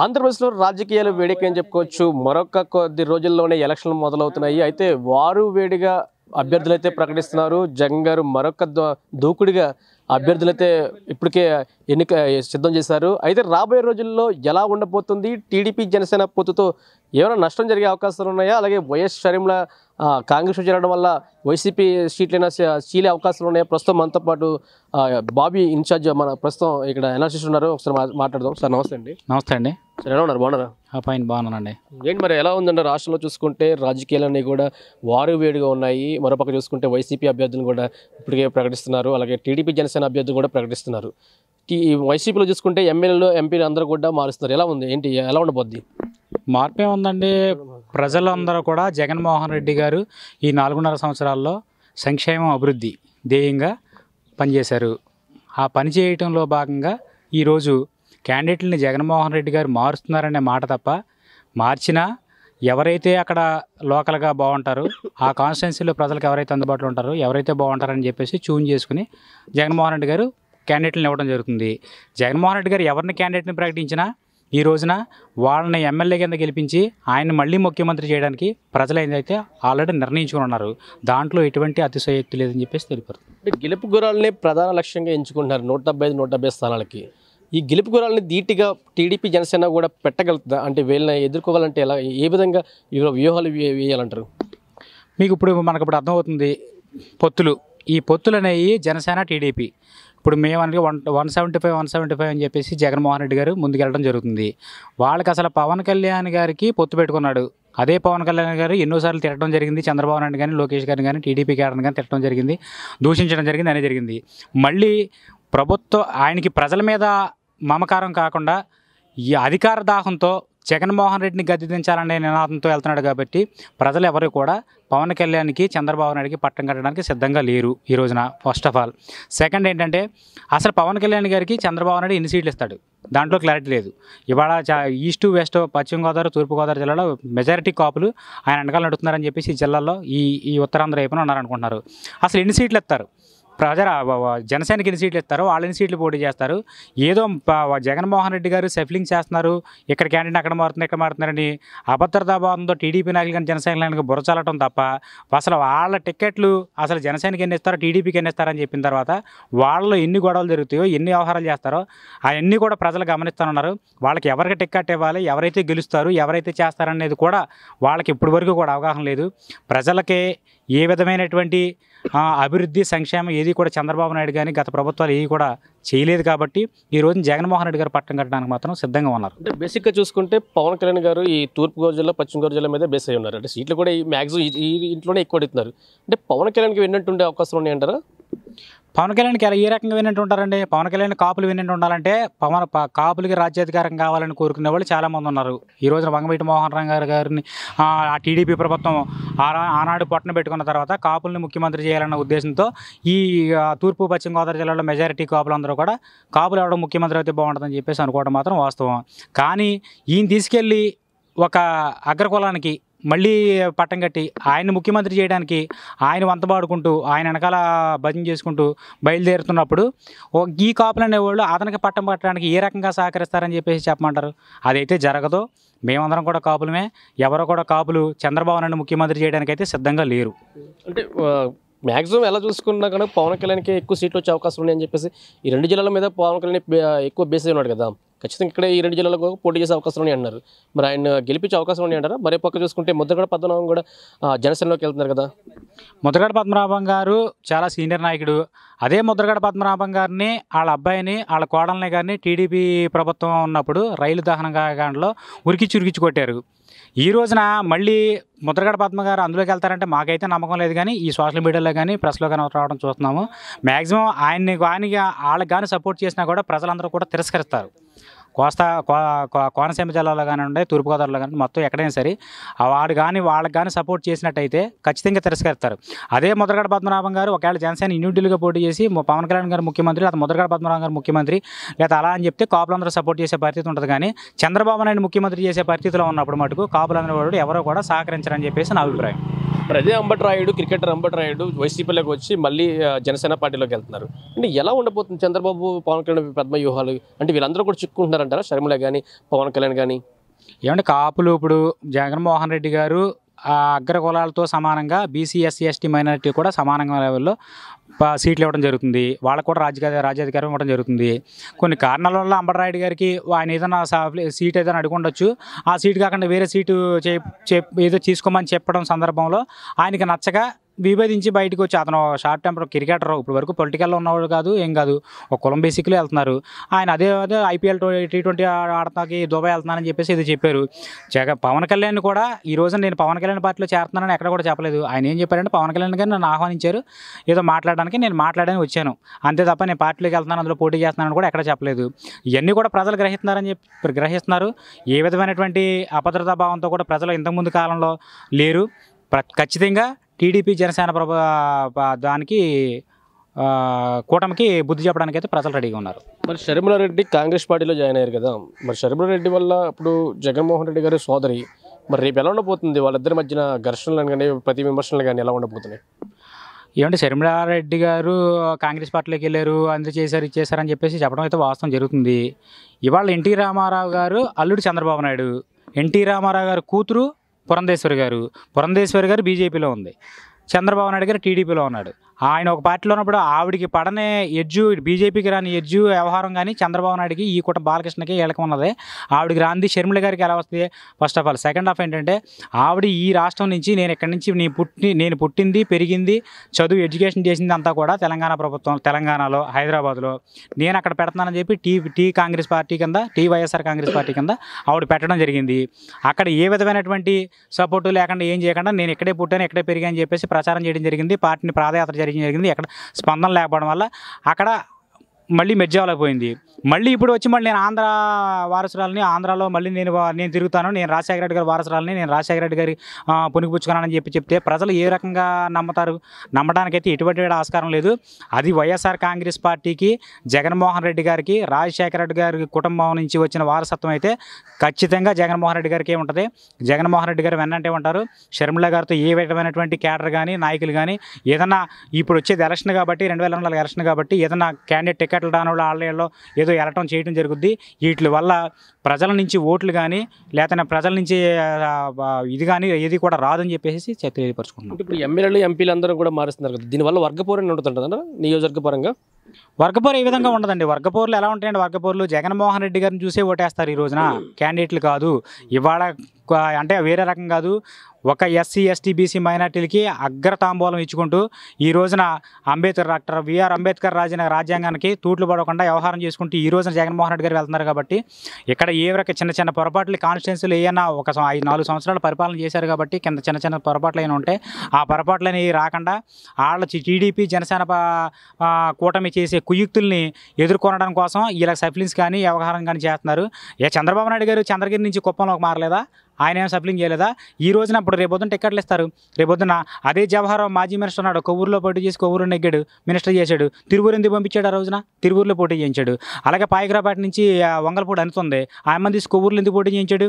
ఆంధ్రప్రదేశ్లో రాజకీయాలు వేడికని చెప్పుకోవచ్చు మరొక కొద్ది రోజుల్లోనే ఎలక్షన్లు మొదలవుతున్నాయి అయితే వారు వేడిగా అభ్యర్థులైతే ప్రకటిస్తున్నారు జగన్ గారు మరొక దూకుడిగా అభ్యర్థులైతే ఇప్పటికే ఎన్నిక సిద్ధం చేశారు అయితే రాబోయే రోజుల్లో ఎలా ఉండబోతుంది టీడీపీ జనసేన పొత్తుతో ఏమైనా నష్టం జరిగే అవకాశాలు ఉన్నాయా అలాగే వైఎస్ షరీంల కాంగ్రెస్ చేరడం వల్ల వైసీపీ సీట్లైనా చీలే అవకాశాలు ఉన్నాయి ప్రస్తుతం మనతో పాటు బాబీ ఇన్ఛార్జ్ మన ప్రస్తుతం ఇక్కడ అనాలిసిస్ ఉన్నారు ఒకసారి మాట్లాడదాం సార్ నమస్తే అండి నమస్తే అండి సార్ ఎలా ఉన్నారు బాగున్నారా పైన బాగున్నానండి ఏంటి మరి ఎలా ఉందండి రాష్ట్రంలో చూసుకుంటే రాజకీయాలన్నీ కూడా వారు వేడిగా ఉన్నాయి మరోపక్క చూసుకుంటే వైసీపీ అభ్యర్థులు కూడా ఇప్పటికే ప్రకటిస్తున్నారు అలాగే టీడీపీ జనసేన అభ్యర్థులు కూడా ప్రకటిస్తున్నారు ఈ వైసీపీలో చూసుకుంటే ఎమ్మెల్యేలు ఎంపీలు అందరూ కూడా మారుస్తున్నారు ఎలా ఉంది ఏంటి ఎలా ఉండబోద్ది మార్పు ఏముందండి ప్రజలందరూ కూడా జగన్మోహన్ రెడ్డి గారు ఈ నాలుగున్నర సంవత్సరాల్లో సంక్షేమం అభివృద్ధి ధ్యేయంగా పనిచేశారు ఆ పని చేయటంలో భాగంగా ఈరోజు క్యాండిడేట్లని జగన్మోహన్ రెడ్డి గారు మారుస్తున్నారనే మాట తప్ప మార్చినా ఎవరైతే అక్కడ లోకల్గా బాగుంటారు ఆ కాన్స్టిట్యున్సీలో ప్రజలకు ఎవరైతే అందుబాటులో ఉంటారో ఎవరైతే బాగుంటారని చెప్పేసి చూన్ చేసుకుని జగన్మోహన్ రెడ్డి గారు క్యాండిడేట్లను ఇవ్వడం జరుగుతుంది జగన్మోహన్ రెడ్డి గారు ఎవరిని క్యాండిడేట్ని ప్రకటించినా ఈ రోజున వాళ్ళని ఎమ్మెల్యే కింద గెలిపించి ఆయన మళ్ళీ ముఖ్యమంత్రి చేయడానికి ప్రజలు ఏదైతే ఆల్రెడీ నిర్ణయించుకుని ఉన్నారు దాంట్లో ఎటువంటి అతిశయక్తి లేదని చెప్పేసి తెలిపారు గెలుపు గురాలని ప్రధాన లక్ష్యంగా ఎంచుకుంటున్నారు నూట డెబ్బై ఐదు నూట డెబ్బై స్థానాలకి ఈ గెలుపు గురాలని ధీటిగా టీడీపీ జనసేన కూడా పెట్టగలుగుతుందా అంటే వీళ్ళని ఎదుర్కోవాలంటే ఎలా ఏ విధంగా వ్యూహాలు వేయాలంటారు మీకు ఇప్పుడు మనకు ఇప్పుడు అర్థమవుతుంది పొత్తులు ఈ పొత్తులు అనేవి జనసేన టీడీపీ ఇప్పుడు మేము అనగా one one seventy five one seventy five అని చెప్పేసి జగన్మోహన్ రెడ్డి గారు ముందుకెళ్ళడం జరుగుతుంది వాళ్ళకి అసలు పవన్ కళ్యాణ్ గారికి పొత్తు పెట్టుకున్నాడు అదే పవన్ కళ్యాణ్ గారు ఎన్నోసార్లు తిట్టడం జరిగింది చంద్రబాబు నాయుడు కానీ లోకేష్ గారిని కానీ టీడీపీ గారిని కానీ తిట్టడం జరిగింది దూషించడం జరిగింది అనే జరిగింది మళ్ళీ ప్రభుత్వ ఆయనకి ప్రజల మీద మమకారం కాకుండా ఈ అధికార దాహంతో జగన్మోహన్ రెడ్డిని గద్దె నినాదంతో వెళ్తున్నాడు కాబట్టి ప్రజలు ఎవరు కూడా పవన్ కళ్యాణ్కి చంద్రబాబు నాయుడికి పట్టం కట్టడానికి సిద్ధంగా లేరు ఈ రోజున ఫస్ట్ ఆఫ్ ఆల్ సెకండ్ ఏంటంటే అసలు పవన్ కళ్యాణ్ గారికి చంద్రబాబు నాయుడు ఎన్ని సీట్లు ఇస్తాడు దాంట్లో క్లారిటీ లేదు ఇవాళ ఈస్ట్ వెస్ట్ పశ్చిమ గోదావరి తూర్పు గోదావరి జిల్లాలో మెజారిటీ కాపులు ఆయన వెనకాల నడుతున్నారని చెప్పేసి ఈ జిల్లాలో ఈ ఈ ఉత్తరాంధ్ర వైపున ఉన్నారనుకుంటున్నారు అసలు ఎన్ని సీట్లు ఇస్తారు ప్రజల జనసేనకి ఎన్ని సీట్లు ఇస్తారో వాళ్ళని సీట్లు పోటీ చేస్తారు ఏదో జగన్మోహన్ రెడ్డి గారు సెఫ్లింగ్ చేస్తున్నారు ఇక్కడ క్యాండిడేట్ అక్కడ మారుతున్నారు ఇక్కడ మారుతున్నారని అభద్రతాభావంతో టీడీపీ నాయకులు కానీ జనసేన నాయకులు బురచాలటం తప్ప అసలు వాళ్ళ టికెట్లు అసలు జనసేనకి ఎన్ని ఇస్తారో టీడీపీకి ఎన్ని ఇస్తారని చెప్పిన తర్వాత వాళ్ళు ఎన్ని గొడవలు జరుగుతాయో ఎన్ని వ్యవహారాలు చేస్తారో అవన్నీ కూడా ప్రజలు గమనిస్తున్నారు వాళ్ళకి ఎవరికి టికెట్ ఇవ్వాలి ఎవరైతే గెలుస్తారు ఎవరైతే చేస్తారనేది కూడా వాళ్ళకి ఇప్పటివరకు కూడా అవగాహన లేదు ప్రజలకే ఏ విధమైనటువంటి అభివృద్ధి సంక్షేమం ఏది కూడా చంద్రబాబు నాయుడు కానీ గత ప్రభుత్వాలు ఏవి కూడా చేయలేదు కాబట్టి ఈ రోజు జగన్మోహన్ రెడ్డి గారు పట్టం కట్టడానికి మాత్రం సిద్ధంగా ఉన్నారు అంటే బేసిక్గా చూసుకుంటే పవన్ కళ్యాణ్ గారు ఈ తూర్పుగోదావరి జిల్లా పశ్చిమగోదావరి జిల్లా మీద బేస్ అయి ఉన్నారు అంటే సీట్లు కూడా ఈ మ్యాక్సిమం ఈ ఇంట్లోనే ఎక్కువ అడుగుతున్నారు అంటే పవన్ కళ్యాణ్కి ఉండే అవకాశం ఉన్నాయంటారా పవన్ కళ్యాణ్కి ఎలా ఏ రకంగా వినట్టు ఉంటారండి పవన్ కళ్యాణ్ కాపులు వినంటూ ఉండాలంటే పవన్ కాపులకి రాజ్యాధికారం కావాలని కోరుకునే వాళ్ళు చాలామంది ఉన్నారు ఈ రోజున వంగవీటి మోహన్ రావు గారు గారిని ఆ టీడీపీ ప్రభుత్వం ఆనాడు పొట్టన పెట్టుకున్న తర్వాత కాపుల్ని ముఖ్యమంత్రి చేయాలన్న ఉద్దేశంతో ఈ తూర్పు పశ్చిమ గోదావరి జిల్లాలో మెజారిటీ కాపులందరూ కూడా కాపులు ఎవడం ముఖ్యమంత్రి అయితే బాగుంటుందని చెప్పేసి అనుకోవడం మాత్రం వాస్తవం కానీ ఈయన తీసుకెళ్ళి ఒక అగ్రకులానికి మళ్ళీ పట్టం కట్టి ఆయన ముఖ్యమంత్రి చేయడానికి ఆయన పాడుకుంటూ ఆయన వెనకాల భజన చేసుకుంటూ బయలుదేరుతున్నప్పుడు ఈ కాపులు అనేవాళ్ళు అతనికి పట్టం పట్టడానికి ఏ రకంగా సహకరిస్తారని చెప్పేసి చెప్పమంటారు అదైతే జరగదు మేమందరం కూడా కాపులమే ఎవరో కూడా కాపులు చంద్రబాబు నాయుడు ముఖ్యమంత్రి అయితే సిద్ధంగా లేరు అంటే మ్యాక్సిమం ఎలా చూసుకున్నా కానీ పవన్ కళ్యాణ్కి ఎక్కువ సీట్లు వచ్చే అవకాశం ఉన్నాయని అని చెప్పేసి ఈ రెండు జిల్లాల మీద పవన్ కళ్యాణ్ ఎక్కువ బేస్ ఉన్నాడు కదా ఖచ్చితంగా ఇక్కడ ఈ రెండు జిల్లాలకు పోటీ చేసే అవకాశం ఉన్నాయి అన్నారు మరి ఆయన గెలిపించే అవకాశం ఉన్నాయి అంటారా మరే పక్క చూసుకుంటే ముద్రగడ పద్మనాభం కూడా జనసేనలోకి వెళ్తున్నారు కదా ముద్రగడ పద్మనాభం గారు చాలా సీనియర్ నాయకుడు అదే ముద్రగడ పద్మనాభం గారిని వాళ్ళ అబ్బాయిని వాళ్ళ కోడల్ని గారిని టీడీపీ ప్రభుత్వం ఉన్నప్పుడు రైలు దహన కాండలో ఉరికిచ్చి ఉరికిచ్చి కొట్టారు ఈ రోజున మళ్ళీ ముద్రగడ పద్మ గారు అందులోకి వెళ్తారంటే మాకైతే నమ్మకం లేదు కానీ ఈ సోషల్ మీడియాలో కానీ ప్రెస్లో కానీ రావడం చూస్తున్నాము మ్యాక్సిమం ఆయన్ని కానీ వాళ్ళకి కానీ సపోర్ట్ చేసినా కూడా ప్రజలందరూ కూడా తిరస్కరిస్తారు కోస్తా కోనసీమ జిల్లాలో కానివ్వండి తూర్పుగోదావరిలో కానీ మొత్తం ఎక్కడైనా సరే వాడు కానీ వాళ్ళకి కానీ సపోర్ట్ చేసినట్టయితే ఖచ్చితంగా తిరస్కరిస్తారు అదే ముద్రగడ పద్మనాభం గారు ఒకవేళ జనసేన ఇండివిజువల్గా పోటీ చేసి పవన్ కళ్యాణ్ గారు ముఖ్యమంత్రి లేదా ముద్రగడ పద్మనాభం గారు ముఖ్యమంత్రి లేదా అలా అని చెప్తే కాపులందరూ సపోర్ట్ చేసే పరిస్థితి ఉంటుంది కానీ చంద్రబాబు నాయుడు ముఖ్యమంత్రి చేసే పరిస్థితిలో ఉన్నప్పుడు మటుకు కాపులందరూ ఎవరో కూడా సహకరించారని చెప్పేసి నా అభిప్రాయం ప్రజా అంబట్రాయుడు క్రికెటర్ అంబట్రాయుడు వైసీపీలోకి వచ్చి మళ్ళీ జనసేన పార్టీలోకి వెళ్తున్నారు అంటే ఎలా ఉండబోతుంది చంద్రబాబు పవన్ కళ్యాణ్ పద్మ వ్యూహాలు అంటే వీళ్ళందరూ కూడా చిక్కుంటున్నారంటారా శర్మిల కానీ పవన్ కళ్యాణ్ కానీ ఏమంటే కాపులు ఇప్పుడు జగన్మోహన్ రెడ్డి గారు అగ్ర కులాలతో సమానంగా బీసీ ఎస్సీ ఎస్టీ మైనారిటీ కూడా సమానంగా లెవెల్లో సీట్లు ఇవ్వడం జరుగుతుంది వాళ్ళకు కూడా రాజకీయ రాజ్యాధికారం ఇవ్వడం జరుగుతుంది కొన్ని కారణాల వల్ల అంబడరాయుడు గారికి ఆయన ఏదైనా సీట్ ఏదైనా అడుగుండొచ్చు ఆ సీట్ కాకుండా వేరే సీటు చే ఏదో తీసుకోమని చెప్పడం సందర్భంలో ఆయనకి నచ్చగా విభేదించి బయటకు వచ్చి అతను షార్ట్ టెంపర్ క్రికెటర్ ఇప్పటి వరకు పొలిటికల్లో ఉన్నవాడు కాదు ఏం కాదు ఒక కులం బేసిక్లో వెళ్తున్నారు ఆయన అదే అదే ఐపీఎల్ టీ ట్వంటీ ఆడతాకి దుబాయ్ వెళ్తున్నానని చెప్పేసి ఇది చెప్పారు జగ పవన్ కళ్యాణ్ కూడా ఈ రోజు నేను పవన్ కళ్యాణ్ పార్టీలో చేరుతున్నానని ఎక్కడ కూడా చెప్పలేదు ఆయన ఏం చెప్పారంటే పవన్ కళ్యాణ్ గారు నన్ను ఆహ్వానించారు ఏదో మాట్లాడడానికి నేను మాట్లాడడానికి వచ్చాను అంతే తప్ప నేను పార్టీలోకి వెళ్తున్నాను అందులో పోటీ చేస్తున్నానని కూడా ఎక్కడ చెప్పలేదు ఇవన్నీ కూడా ప్రజలు గ్రహిస్తున్నారని చెప్పి గ్రహిస్తున్నారు ఏ విధమైనటువంటి అభద్రతా భావంతో కూడా ప్రజలు ఇంతకుముందు కాలంలో లేరు ప్ర ఖచ్చితంగా టీడీపీ జనసేన ప్రభు దానికి కూటమికి బుద్ధి చెప్పడానికి అయితే ప్రజలు రెడీగా ఉన్నారు మరి రెడ్డి కాంగ్రెస్ పార్టీలో జాయిన్ అయ్యారు కదా మరి రెడ్డి వల్ల ఇప్పుడు జగన్మోహన్ రెడ్డి గారి సోదరి మరి రేపు ఎలా ఉండబోతుంది వాళ్ళిద్దరి మధ్యన ఘర్షణలు కానీ ప్రతి విమర్శలు కానీ ఎలా ఉండబోతున్నాయి ఏమంటే రెడ్డి గారు కాంగ్రెస్ పార్టీలోకి వెళ్ళారు అందు చేశారు ఇచ్చేశారని చెప్పేసి చెప్పడం అయితే వాస్తవం జరుగుతుంది ఇవాళ ఎన్టీ రామారావు గారు అల్లుడు చంద్రబాబు నాయుడు ఎన్టీ రామారావు గారు కూతురు పురంధేశ్వరి గారు పురంధేశ్వరి గారు బీజేపీలో ఉంది చంద్రబాబు నాయుడు గారు టీడీపీలో ఉన్నాడు ఆయన ఒక పార్టీలో ఉన్నప్పుడు ఆవిడికి పడనే ఎడ్జు బీజేపీకి రాని ఎడ్జు వ్యవహారం కానీ చంద్రబాబు నాయుడికి ఈ కుట బాలకృష్ణకి వీళ్ళకి ఉన్నది ఆవిడికి రాంది షర్మిల గారికి ఎలా వస్తుంది first of all second of ఏంటంటే ఆవిడ ఈ రాష్ట్రం నుంచి నేను ఇక్కడి నుంచి నేను పుట్టి నేను పుట్టింది పెరిగింది చదువు ఎడ్యుకేషన్ చేసింది అంతా కూడా తెలంగాణ ప్రభుత్వం తెలంగాణలో హైదరాబాద్లో నేను అక్కడ పెడతానని చెప్పి టీ టీ కాంగ్రెస్ పార్టీ కింద టీ వైఎస్ఆర్ కాంగ్రెస్ పార్టీ కింద ఆవిడ పెట్టడం జరిగింది అక్కడ ఏ విధమైనటువంటి సపోర్టు లేకుండా ఏం చేయకుండా నేను ఇక్కడే పుట్టాను ఇక్కడే పెరిగాను చెప్పేసి ప్రచారం చేయడం జరిగింది పార్టీని పాదయాత్ర జరిగింది జరిగింది ఎక్కడ స్పందన లేకపోవడం వల్ల అక్కడ మళ్ళీ మెడ్జాలో పోయింది మళ్ళీ ఇప్పుడు వచ్చి మళ్ళీ నేను ఆంధ్ర వారసురాలని ఆంధ్రాలో మళ్ళీ నేను నేను తిరుగుతాను నేను రాజశేఖర రెడ్డి గారి వారసురాలని నేను రాజశేఖర రెడ్డి గారి పుచ్చుకున్నానని చెప్పి చెప్తే ప్రజలు ఏ రకంగా నమ్ముతారు నమ్మడానికైతే ఎటువంటి ఆస్కారం లేదు అది వైఎస్ఆర్ కాంగ్రెస్ పార్టీకి జగన్మోహన్ రెడ్డి గారికి రాజశేఖర రెడ్డి గారి కుటుంబం నుంచి వచ్చిన వారసత్వం అయితే ఖచ్చితంగా జగన్మోహన్ రెడ్డి గారికి ఏముంటుంది జగన్మోహన్ రెడ్డి గారు వెన్నంటే ఉంటారు షర్మిల గారితో ఏ విధమైనటువంటి క్యాడర్ కానీ నాయకులు కానీ ఏదన్నా ఇప్పుడు వచ్చేది ఎలక్షన్ కాబట్టి రెండు వేల ఎలక్షన్ కాబట్టి ఏదన్నా క్యాండిడేట్ టికెట్ మేకల దానంలో ఆలయాల్లో ఏదో ఎలటం చేయడం జరుగుద్ది వీటి వల్ల ప్రజల నుంచి ఓట్లు కానీ లేకపోతే ప్రజల నుంచి ఇది కానీ ఏది కూడా రాదని చెప్పేసి తెలియపరచుకుంటున్నాం ఇప్పుడు ఎమ్మెల్యేలు ఎంపీలు అందరూ కూడా మారుస్తున్నారు కదా దీనివల్ల వర్గపూరని ఉంటుందంట నియోజకవర్గపరంగా వర్గపోరు ఏ విధంగా ఉండదండి వర్గపోర్లు ఎలా ఉంటాయండి వర్గపోర్లు జగన్మోహన్ రెడ్డి గారిని చూసే ఓటేస్తారు ఈ రోజున hmm. క్యాండిడేట్లు కాదు ఇవాళ అంటే వేరే రకం కాదు ఒక ఎస్సీ ఎస్టీ బీసీ మైనార్టీలకి అగ్రతాంబూలం ఇచ్చుకుంటూ ఈ రోజున అంబేద్కర్ డాక్టర్ విఆర్ అంబేద్కర్ రాజిన రాజ్యాంగానికి తూట్లు పడకుండా వ్యవహారం చేసుకుంటూ ఈ రోజున జగన్మోహన్ రెడ్డి గారు వెళ్తున్నారు కాబట్టి ఇక్కడ ఏ చిన్న చిన్న పొరపాట్లు కాన్స్టిట్యున్సీలు ఏమైనా ఒక ఐదు నాలుగు సంవత్సరాలు పరిపాలన చేశారు కాబట్టి కింద చిన్న చిన్న పొరపాట్లు అయినా ఉంటాయి ఆ పొరపాట్లని రాకుండా వాళ్ళ టీడీపీ జనసేన కూటమి చేసే కుయుక్తుల్ని ఎదుర్కొనడం కోసం ఇలా సఫలిన్స్ కానీ వ్యవహారం కానీ చేస్తున్నారు ఏ చంద్రబాబు నాయుడు గారు చంద్రగిరి నుంచి కుప్పంలోకి మారలేదా ఆయన ఏం సప్లింగ్ చేయలేదా ఈ రోజున అప్పుడు రేపొద్దున టిక్కెట్లు ఇస్తారు రేపొద్దున అదే జవహర్ మాజీ మినిస్టర్ ఉన్నాడు ఒక ఊరిలో పోటీ చేసి ఒక ఊరు నెగ్గాడు మినిస్టర్ చేశాడు తిరువూరు ఎందుకు పంపించాడు ఆ రోజున తిరువురులో పోటీ చేయించాడు అలాగే పాయగ్రాబాట్ నుంచి వంగలపూడి అనుతుంది ఆయన తీసుకు ఊర్లు ఎందుకు పోటీ చేయించాడు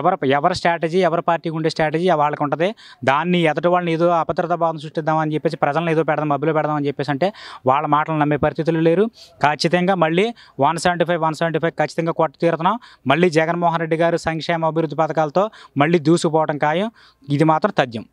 ఎవరు ఎవరి స్ట్రాటజీ ఎవరి పార్టీకి ఉండే స్ట్రాటజీ వాళ్ళకు ఉంటుంది దాన్ని ఎదటి వాళ్ళని ఏదో అభద్రత భావం సృష్టిద్దామని చెప్పేసి ప్రజలను ఏదో పెడదాం మబ్బులు పెడదామని చెప్పేసి అంటే వాళ్ళ మాటలు నమ్మే పరిస్థితులు లేరు ఖచ్చితంగా మళ్ళీ one seventy five one seventy five ఖచ్చితంగా కొట్ట తీరుతున్నాం మళ్ళీ జగన్మోహన్ రెడ్డి గారు సంక్షేమ అభివృద్ధి పథకాలతో మళ్ళీ దూసుకుపోవడం ఖాయం ఇది మాత్రం తథ్యం